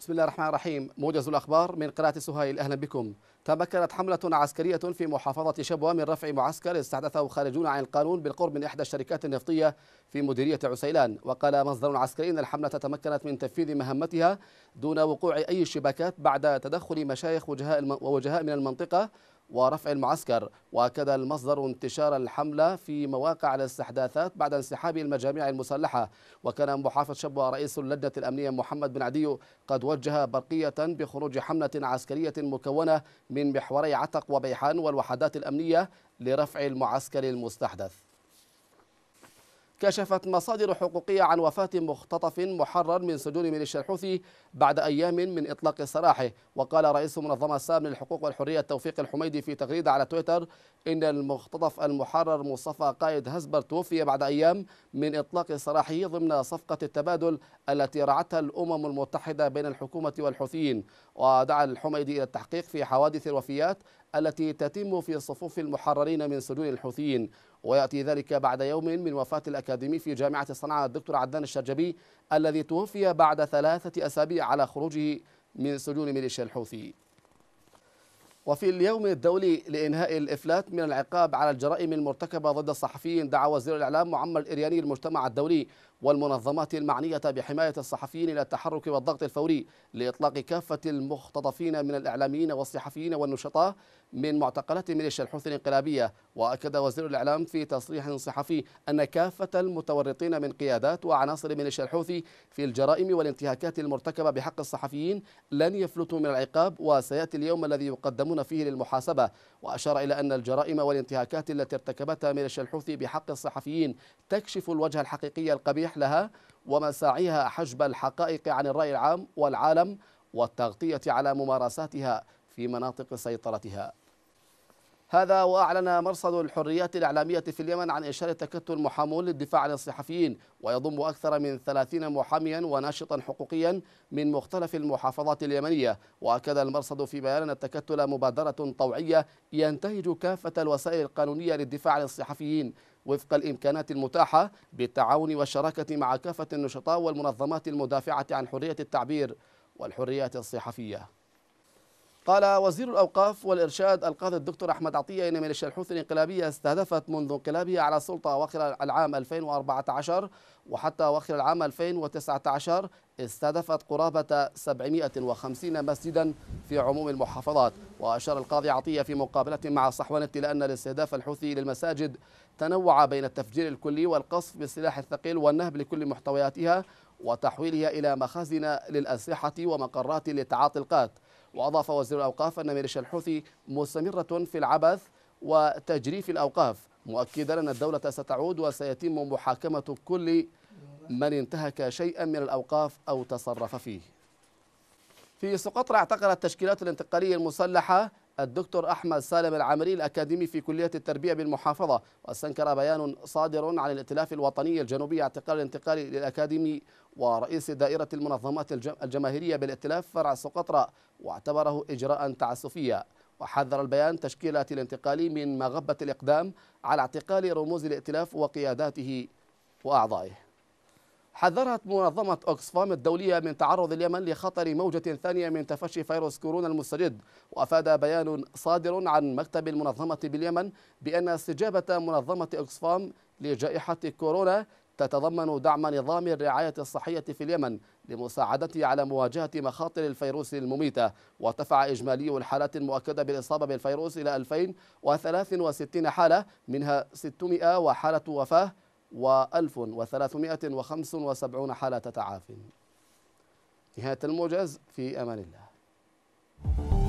بسم الله الرحمن الرحيم موجز الأخبار من قناة سهيل أهلا بكم تمكنت حملة عسكرية في محافظة شبوة من رفع معسكر استحدثه خارجون عن القانون بالقرب من إحدى الشركات النفطية في مديرية عسيلان وقال مصدر عسكري أن الحملة تمكنت من تنفيذ مهمتها دون وقوع أي اشتباكات بعد تدخل مشايخ وجهاء ووجهاء من المنطقة ورفع المعسكر واكد المصدر انتشار الحملة في مواقع الاستحداثات بعد انسحاب المجاميع المسلحة وكان محافظ شبوة رئيس اللجنة الأمنية محمد بن عديو قد وجه برقية بخروج حملة عسكرية مكونة من محوري عتق وبيحان والوحدات الأمنية لرفع المعسكر المستحدث كشفت مصادر حقوقية عن وفاة مختطف محرر من سجون ميليشيا الحوثي بعد أيام من إطلاق سراحه وقال رئيس منظمة سام للحقوق والحرية توفيق الحميدي في تغريدة على تويتر إن المختطف المحرر مصطفى قائد هزبر توفي بعد أيام من إطلاق سراحه ضمن صفقة التبادل التي رعتها الأمم المتحدة بين الحكومة والحوثيين ودعا الحميدي إلى التحقيق في حوادث الوفيات التي تتم في صفوف المحررين من سجون الحوثيين ويأتي ذلك بعد يوم من وفاة الأكاديمي في جامعة صنعاء الدكتور عدنان الشرجبي الذي توفي بعد ثلاثة أسابيع على خروجه من سجون ميليشيا الحوثي وفي اليوم الدولي لإنهاء الإفلات من العقاب على الجرائم المرتكبة ضد الصحفيين دعا وزير الإعلام معمر الإرياني المجتمع الدولي والمنظمات المعنية بحماية الصحفيين إلى التحرك والضغط الفوري لإطلاق كافة المختطفين من الإعلاميين والصحفيين والنشطاء من معتقلات ميليشيا الحوثي الانقلابية وأكد وزير الإعلام في تصريح صحفي أن كافة المتورطين من قيادات وعناصر ميليشيا الحوثي في الجرائم والانتهاكات المرتكبة بحق الصحفيين لن يفلتوا من العقاب وسيأتي اليوم الذي يقدمون فيه للمحاسبة وأشار إلى أن الجرائم والانتهاكات التي ارتكبتها ميليشيا الحوثي بحق الصحفيين تكشف الوجه الحقيقي القبيح لها ومساعيها حجب الحقائق عن الرأي العام والعالم والتغطية على ممارساتها في مناطق سيطرتها هذا وأعلن مرصد الحريات الإعلامية في اليمن عن إشارة تكتل محامون للدفاع عن الصحفيين ويضم أكثر من 30 محاميا وناشطا حقوقيا من مختلف المحافظات اليمنية وأكد المرصد في بيان أن التكتل مبادرة طوعية ينتهج كافة الوسائل القانونية للدفاع عن الصحفيين وفق الإمكانات المتاحة بالتعاون والشراكة مع كافة النشطاء والمنظمات المدافعة عن حرية التعبير والحريات الصحفية قال وزير الأوقاف والإرشاد القاضي الدكتور أحمد عطية إن ميليشيا الحوثي الانقلابية استهدفت منذ انقلابها على السلطة أواخر العام 2014 وحتى أواخر العام 2019 استهدفت قرابة 750 مسجدا في عموم المحافظات وأشار القاضي عطية في مقابلة مع صحوانة إلى أن الاستهداف الحوثي للمساجد تنوع بين التفجير الكلي والقصف بالسلاح الثقيل والنهب لكل محتوياتها وتحويلها إلى مخازن للأسلحة ومقرات لتعاطي القات وأضاف وزير الأوقاف أن ميليشيا الحوثي مستمرة في العبث وتجريف الأوقاف مؤكدا أن الدولة ستعود وسيتم محاكمة كل من انتهك شيئا من الأوقاف أو تصرف فيه في سقطرى اعتقلت تشكيلات الانتقالية المسلحة الدكتور أحمد سالم العامري الأكاديمي في كلية التربية بالمحافظة واستنكر بيان صادر عن الائتلاف الوطني الجنوبي اعتقال الانتقالي للأكاديمي ورئيس دائرة المنظمات الجماهيرية بالائتلاف فرع سقطرى واعتبره إجراء تعسفيا وحذر البيان تشكيلات الانتقالي من مغبة الإقدام على اعتقال رموز الائتلاف وقياداته وأعضائه حذرت منظمة أوكسفام الدولية من تعرض اليمن لخطر موجة ثانية من تفشي فيروس كورونا المستجد وأفاد بيان صادر عن مكتب المنظمة باليمن بأن استجابة منظمة أوكسفام لجائحة كورونا تتضمن دعم نظام الرعاية الصحية في اليمن لمساعدته على مواجهة مخاطر الفيروس المميتة وارتفع إجمالي الحالات المؤكدة بالإصابة بالفيروس إلى 2063 حالة منها 600 وحالة وفاة و1375 حالة تعاف نهاية الموجز في أمان الله